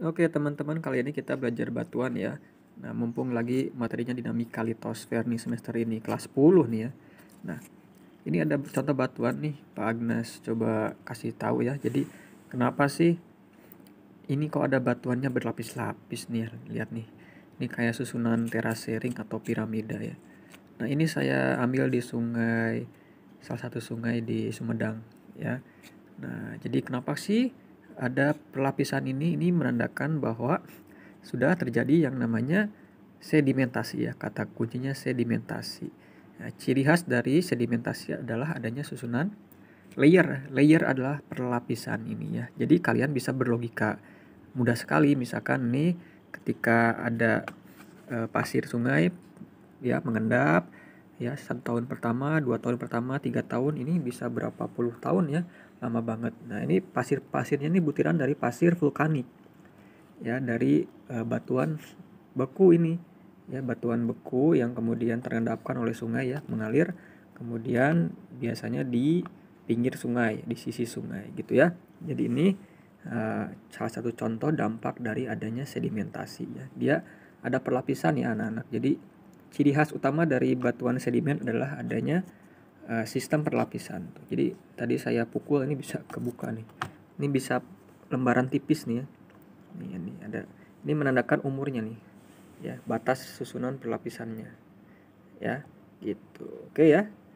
Oke teman-teman, kali ini kita belajar batuan ya. Nah, mumpung lagi materinya dinamika litosfer nih semester ini, kelas 10 nih ya. Nah, ini ada contoh batuan nih, Pak Agnes coba kasih tahu ya. Jadi, kenapa sih ini kok ada batuannya berlapis-lapis nih, lihat nih. Ini kayak susunan terasering atau piramida ya. Nah, ini saya ambil di sungai, salah satu sungai di Sumedang ya. Nah, jadi kenapa sih ada pelapisan ini ini menandakan bahwa sudah terjadi yang namanya sedimentasi ya kata kuncinya sedimentasi ya, ciri khas dari sedimentasi adalah adanya susunan layer layer adalah perlapisan ini ya jadi kalian bisa berlogika mudah sekali misalkan nih ketika ada e, pasir sungai ya mengendap ya satu tahun pertama dua tahun pertama tiga tahun ini bisa berapa puluh tahun ya lama banget nah ini pasir pasirnya ini butiran dari pasir vulkanik ya dari e, batuan beku ini ya batuan beku yang kemudian terendapkan oleh sungai ya mengalir kemudian biasanya di pinggir sungai di sisi sungai gitu ya jadi ini e, salah satu contoh dampak dari adanya sedimentasi ya dia ada perlapisan ya anak-anak jadi ciri khas utama dari batuan sedimen adalah adanya uh, sistem perlapisan. Jadi tadi saya pukul ini bisa kebuka nih. Ini bisa lembaran tipis nih ya. Ini, ini ya, ada ini menandakan umurnya nih. Ya, batas susunan perlapisannya. Ya, gitu. Oke ya.